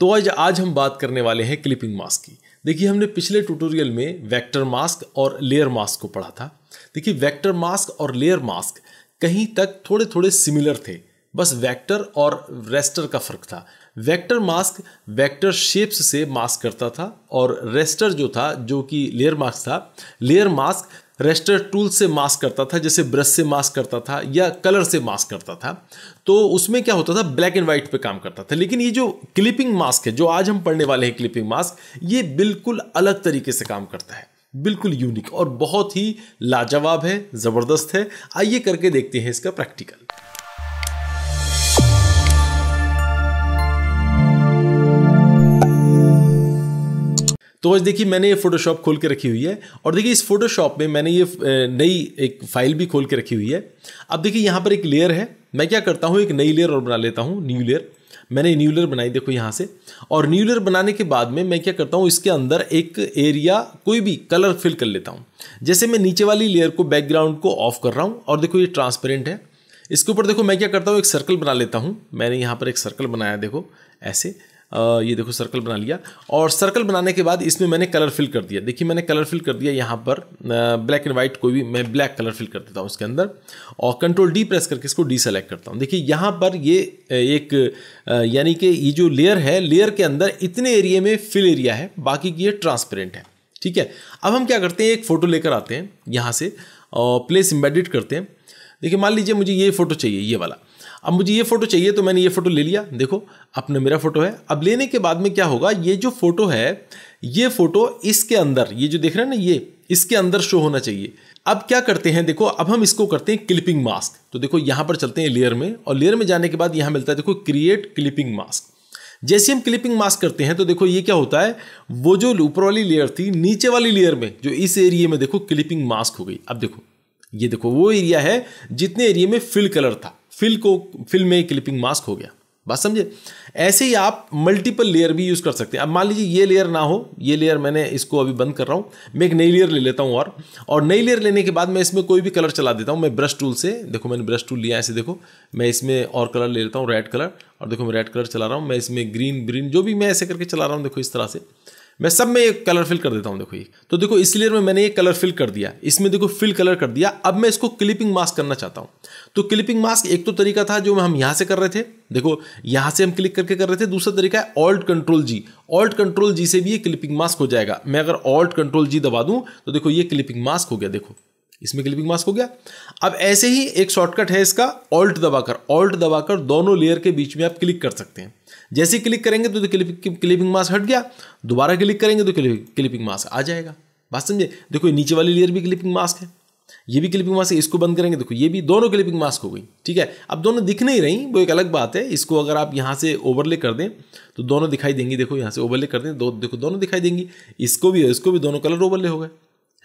तो आज आज हम बात करने वाले हैं क्लिपिंग मास्क की देखिए हमने पिछले ट्यूटोरियल में वेक्टर मास्क और लेयर मास्क को पढ़ा था देखिए वेक्टर मास्क और लेयर मास्क कहीं तक थोड़े थोड़े सिमिलर थे बस वेक्टर और रेस्टर का फर्क था वेक्टर मास्क वेक्टर शेप्स से मास्क करता था और रेस्टर जो था जो कि लेयर मास्क था लेयर मास्क रेस्टर टूल से मास्क करता था जैसे ब्रश से मास्क करता था या कलर से मास्क करता था तो उसमें क्या होता था ब्लैक एंड वाइट पे काम करता था लेकिन ये जो क्लिपिंग मास्क है जो आज हम पढ़ने वाले हैं क्लिपिंग मास्क ये बिल्कुल अलग तरीके से काम करता है बिल्कुल यूनिक और बहुत ही लाजवाब है ज़बरदस्त है आइए करके देखते हैं इसका प्रैक्टिकल तो आज देखिए मैंने ये फोटोशॉप खोल के रखी हुई है और देखिए इस फोटोशॉप में मैंने ये नई एक फाइल भी खोल के रखी हुई है अब देखिए यहाँ पर एक लेयर है मैं क्या करता हूँ एक नई लेयर और बना लेता हूँ न्यू लेयर मैंने न्यू लेयर बनाई देखो यहाँ से और न्यू लेयर बनाने के बाद में मैं क्या करता हूँ इसके अंदर एक एरिया कोई भी कलर फिल कर लेता हूँ जैसे मैं नीचे वाली लेयर को बैकग्राउंड को ऑफ कर रहा हूँ और देखो ये ट्रांसपेरेंट है इसके ऊपर देखो मैं क्या करता हूँ एक सर्कल बना लेता हूँ मैंने यहाँ पर एक सर्कल बनाया देखो ऐसे ये देखो सर्कल बना लिया और सर्कल बनाने के बाद इसमें मैंने कलर फिल कर दिया देखिए मैंने कलर फिल कर दिया यहाँ पर ब्लैक एंड वाइट कोई भी मैं ब्लैक कलर फिल कर देता हूँ उसके अंदर और कंट्रोल डी प्रेस करके इसको डी सेलेक्ट करता हूँ देखिए यहाँ पर ये एक यानी कि ये जो लेयर है लेयर के अंदर इतने एरिए में फिल एरिया है बाकी की ये ट्रांसपेरेंट है ठीक है अब हम क्या करते हैं एक फ़ोटो लेकर आते हैं यहाँ से और प्लेस इम्बेडिट करते हैं देखिए मान लीजिए मुझे ये फ़ोटो चाहिए ये वाला अब मुझे ये फ़ोटो चाहिए तो मैंने ये फ़ोटो ले लिया देखो अपने मेरा फ़ोटो है अब लेने के बाद में क्या होगा ये जो फ़ोटो है ये फ़ोटो इसके अंदर ये जो देख रहे हैं ना ये इसके अंदर शो होना चाहिए अब क्या करते हैं देखो अब हम इसको करते हैं क्लिपिंग मास्क तो देखो यहाँ पर चलते हैं लेयर में और लेयर में जाने के बाद यहाँ मिलता है देखो क्रिएट क्लिपिंग मास्क जैसे हम क्लिपिंग मास्क करते हैं तो देखो ये क्या होता है वो जो ऊपर वाली लेयर थी नीचे वाली लेयर में जो इस एरिए में देखो क्लिपिंग मास्क हो गई अब देखो ये देखो वो एरिया है जितने एरिए में फिल कलर था फिल को फिल में क्लिपिंग मास्क हो गया बात समझे ऐसे ही आप मल्टीपल लेयर भी यूज़ कर सकते हैं अब मान लीजिए ये लेयर ना हो ये लेयर मैंने इसको अभी बंद कर रहा हूँ मैं एक नई लेयर ले लेता हूँ और और नई लेयर लेने के बाद मैं इसमें कोई भी कलर चला देता हूँ मैं ब्रश टूल से देखो मैंने ब्रश टूल लिया ऐसे देखो मैं इसमें और कलर ले लेता हूँ रेड कलर और देखो मैं रेड कलर चला रहा हूँ मैं इसमें ग्रीन ग्रीन जो भी मैं ऐसे करके चला रहा हूँ देखो इस तरह से मैं सब में ये कलर फिल कर देता हूँ देखो ये तो देखो इस लेयर में मैंने ये कलर फिल कर दिया इसमें देखो फिल कलर कर दिया अब मैं इसको क्लिपिंग मास्क करना चाहता हूँ तो क्लिपिंग मास्क एक तो तरीका था जो हम यहाँ से कर रहे थे देखो यहाँ से हम क्लिक करके कर रहे थे दूसरा तरीका है Alt control G Alt control G से भी ये क्लिपिंग मास्क हो जाएगा मैं अगर ऑल्ट कंट्रोल जी दबा दूँ तो देखो ये क्लिपिंग मास्क हो गया देखो इसमें क्लिपिंग मास्क हो गया अब ऐसे ही एक शॉर्टकट है इसका ऑल्ट दबाकर ऑल्ट दबाकर दोनों लेयर के बीच में आप क्लिक कर सकते हैं जैसे क्लिक करेंगे तो, तो क्लिपिंग मास्क हट गया दोबारा क्लिक करेंगे तो क्लिपिंग मास्क आ जाएगा बात समझे देखो नीचे वाली लेयर भी क्लिपिंग मास्क है ये भी क्लिपिंग मास्क है इसको बंद करेंगे देखो ये भी दोनों क्लिपिंग मास्क हो गई ठीक है अब दोनों दिख नहीं रही वो एक अलग बात है इसको अगर आप यहाँ से ओवरले कर दें तो दोनों दिखाई देंगी देखो यहाँ से ओवरले कर दें दो देखो दोनों दिखाई देंगी इसको भी इसको भी दोनों कलर ओवरले हो गए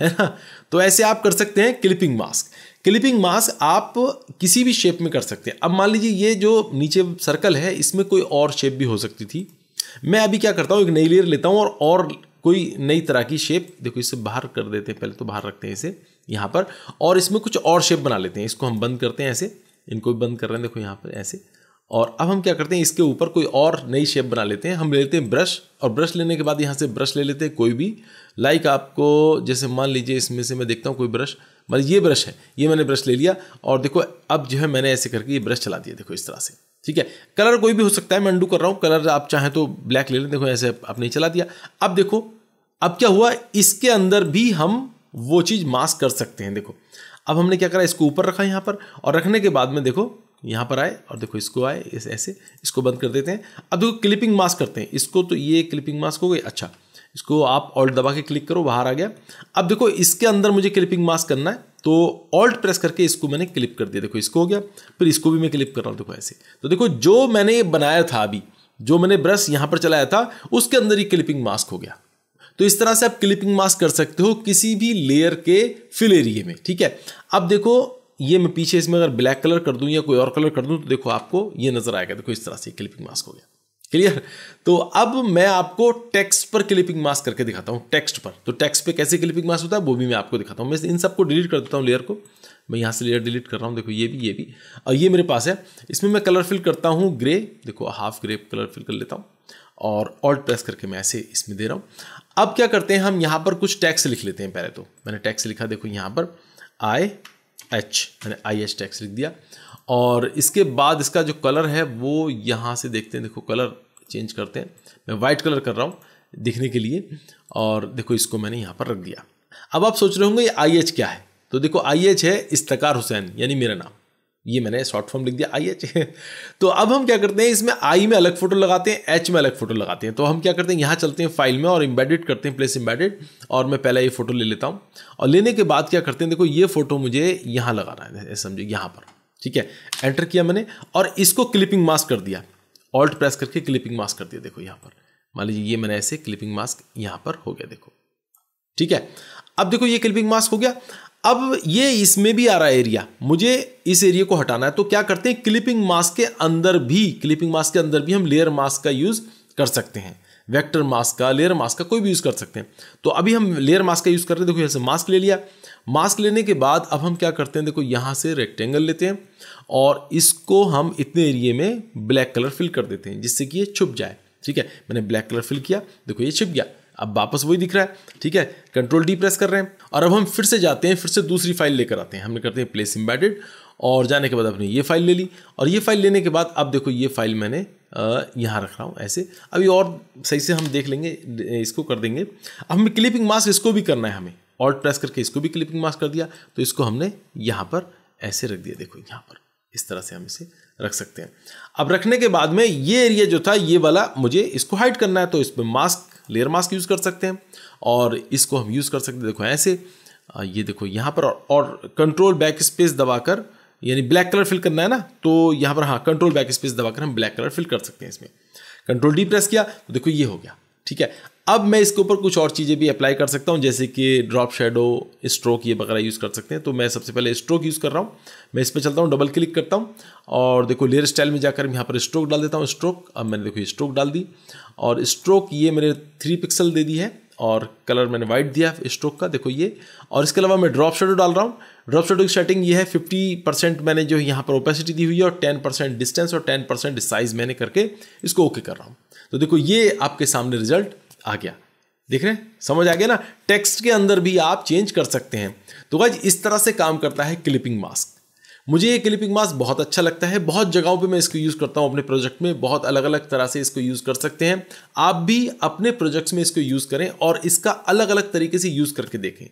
है ना तो ऐसे आप कर सकते हैं क्लिपिंग मास्क क्लिपिंग मास्क आप किसी भी शेप में कर सकते हैं अब मान लीजिए ये जो नीचे सर्कल है इसमें कोई और शेप भी हो सकती थी मैं अभी क्या करता हूँ एक नई लेयर लेता हूँ और और कोई नई तरह की शेप देखो इसे बाहर कर देते हैं पहले तो बाहर रखते हैं इसे यहाँ पर और इसमें कुछ और शेप बना लेते हैं इसको हम बंद करते हैं ऐसे इनको भी बंद कर रहे हैं देखो यहाँ पर ऐसे और अब हम क्या करते हैं इसके ऊपर कोई और नई शेप बना लेते हैं हम ले लेते हैं ब्रश और ब्रश लेने के बाद यहाँ से ब्रश ले लेते हैं कोई भी लाइक like आपको जैसे मान लीजिए इसमें से मैं देखता हूँ कोई ब्रश मान ये ब्रश है ये मैंने ब्रश ले लिया और देखो अब जो है मैंने ऐसे करके ये ब्रश चला दिया देखो इस तरह से ठीक है कलर कोई भी हो सकता है मैं अंडू कर रहा हूँ कलर आप चाहें तो ब्लैक ले लें देखो ऐसे आपने चला दिया अब देखो अब क्या हुआ इसके अंदर भी हम वो चीज़ मास्क कर सकते हैं देखो अब हमने क्या करा इसको ऊपर रखा यहाँ पर और रखने के बाद में देखो यहाँ पर आए और देखो इसको आए इस ऐसे इसको बंद कर देते हैं अब देखो क्लिपिंग मास्क करते हैं इसको तो ये क्लिपिंग मास्क हो गई अच्छा इसको आप ऑल्ट दबा के क्लिक करो बाहर आ गया अब देखो इसके अंदर मुझे क्लिपिंग मास्क करना है तो ऑल्ट प्रेस करके इसको मैंने क्लिप कर दिया देखो इसको हो गया फिर इसको भी मैं क्लिप कर रहा हूँ देखो ऐसे तो देखो जो मैंने बनाया था अभी जो मैंने ब्रश यहाँ पर चलाया था उसके अंदर ही क्लिपिंग मास्क हो गया तो इस तरह से आप क्लिपिंग मास्क कर सकते हो किसी भी लेयर के फिल एरिए में ठीक है अब देखो ये मैं पीछे इसमें अगर ब्लैक कलर कर दूं या कोई और कलर कर दूं तो देखो आपको ये नजर आएगा देखो इस तरह से क्लिपिंग मास्क हो गया क्लियर तो अब मैं आपको टेक्स्ट पर क्लिपिंग मास्क करके दिखाता हूँ टेक्स्ट पर तो टेक्स्ट पे कैसे क्लिपिंग मास्क होता है वो भी मैं आपको दिखाता हूँ मैं इन सबको डिलीट कर देता हूँ लेयर को मैं यहाँ से लेयर डिलीट कर रहा हूँ देखो ये भी ये भी और ये मेरे पास है इसमें मैं कलर फिल करता हूँ ग्रे देखो हाफ ग्रे कलर फिल कर लेता हूँ और ऑल्ट प्रेस करके मैं ऐसे इसमें दे रहा हूँ अब क्या करते हैं हम यहाँ पर कुछ टैक्स लिख लेते हैं पहले तो मैंने टैक्स लिखा देखो यहाँ पर आई एच मैंने आई एच टैक्स लिख दिया और इसके बाद इसका जो कलर है वो यहाँ से देखते हैं देखो कलर चेंज करते हैं मैं वाइट कलर कर रहा हूँ दिखने के लिए और देखो इसको मैंने यहाँ पर रख दिया अब आप सोच रहे होंगे ये आई एच क्या है तो देखो आई एच है इस्तकार हुसैन यानी मेरा नाम ये मैंने शॉर्ट फॉर्म लिख दिया आई एच तो अब हम क्या करते हैं इसमें आई में अलग फोटो लगाते हैं एच में अलग फोटो लगाते हैं तो हम क्या करते हैं यहाँ चलते हैं फाइल में और इम्बेडेड करते हैं प्लेस इम्बेडेड और मैं पहले ये फोटो ले लेता हूँ और लेने के बाद क्या करते हैं देखो ये फोटो मुझे यहाँ लगाना है समझो यहाँ पर ठीक है एंटर किया मैंने और इसको क्लिपिंग मास्क कर दिया ऑल्ट प्रेस करके क्लिपिंग मास्क कर दिया देखो यहाँ पर मान लीजिए ये मैंने ऐसे क्लिपिंग मास्क यहाँ पर हो गया देखो ठीक है अब देखो ये क्लिपिंग मास्क हो गया अब ये इसमें भी आ रहा है एरिया मुझे इस एरिया को हटाना है तो क्या करते हैं क्लिपिंग मास्क के अंदर भी क्लिपिंग मास्क के अंदर भी हम लेयर मास्क का यूज़ कर सकते हैं वेक्टर मास्क का लेयर मास्क का कोई भी यूज़ कर सकते हैं तो अभी हम लेयर मास्क का यूज़ कर रहे हैं देखो यहाँ मास्क ले लिया मास्क लेने के बाद अब हम क्या करते हैं देखो यहाँ से रेक्टेंगल लेते हैं और इसको हम इतने एरिए में ब्लैक कलर फिल कर देते हैं जिससे कि ये छुप जाए ठीक है मैंने ब्लैक कलर फिल किया देखो ये छिप गया अब वापस वही दिख रहा है ठीक है कंट्रोल डी प्रेस कर रहे हैं और अब हम फिर से जाते हैं फिर से दूसरी फाइल लेकर आते हैं हमने करते हैं प्लेस इम्बेडेड और जाने के बाद अपने ये फाइल ले ली और ये फाइल लेने के बाद अब देखो ये फाइल मैंने यहाँ रख रहा हूँ ऐसे अभी और सही से हम देख लेंगे इसको कर देंगे अब हमें क्लिपिंग मास्क इसको भी करना है हमें ऑल्ट प्रेस करके इसको भी क्लिपिंग मास्क कर दिया तो इसको हमने यहाँ पर ऐसे रख दिया देखो यहाँ पर इस तरह से हम इसे रख सकते हैं अब रखने के बाद में ये एरिया जो था ये वाला मुझे इसको हाइड करना है तो इस पर मास्क लेयर मास्क यूज़ कर सकते हैं और इसको हम यूज़ कर सकते हैं देखो ऐसे ये देखो यहाँ पर और, और कंट्रोल बैक स्पेस दबाकर यानी ब्लैक कलर फिल करना है ना तो यहाँ पर हाँ कंट्रोल बैक स्पेस दबाकर हम ब्लैक कलर फिल कर सकते हैं इसमें कंट्रोल डी प्रेस किया तो देखो ये हो गया ठीक है अब मैं इसके ऊपर कुछ और चीज़ें भी अप्लाई कर सकता हूँ जैसे कि ड्रॉप शेडो स्ट्रोक ये वगैरह यूज़ कर सकते हैं तो मैं सबसे पहले स्ट्रोक यूज़ कर रहा हूँ मैं इस पर चलता हूँ डबल क्लिक करता हूँ और देखो लेयर स्टाइल में जाकर यहाँ पर स्ट्रोक डाल देता हूँ स्ट्रोक अब मैंने देखो स्ट्रोक डाल दी और स्ट्रोक ये मेरे थ्री पिक्सल दे दी है और कलर मैंने वाइट दिया स्ट्रोक का देखो ये और इसके अलावा मैं ड्रॉप शेडो डाल रहा हूँ ड्रॉप शेडो की सेटिंग ये है फिफ्टी परसेंट मैंने जो यहाँ पर ओपेसिटी दी हुई है और टेन परसेंट डिस्टेंस और टेन परसेंट साइज मैंने करके इसको ओके कर रहा हूँ तो देखो ये आपके सामने रिजल्ट आ गया देख रहे हैं समझ आ गया ना टेक्स्ट के अंदर भी आप चेंज कर सकते हैं तो भाई इस तरह से काम करता है क्लिपिंग मास्क मुझे ये क्लिपिंग मास्क बहुत अच्छा लगता है बहुत जगहों पे मैं इसको यूज़ करता हूँ अपने प्रोजेक्ट में बहुत अलग अलग तरह से इसको यूज़ कर सकते हैं आप भी अपने प्रोजेक्ट्स में इसको यूज़ करें और इसका अलग अलग तरीके से यूज़ करके देखें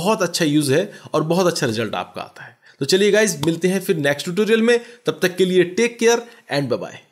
बहुत अच्छा यूज़ है और बहुत अच्छा रिजल्ट आपका आता है तो चलिए गाइज मिलते हैं फिर नेक्स्ट ट्यूटोरियल में तब तक के लिए टेक केयर एंड बाय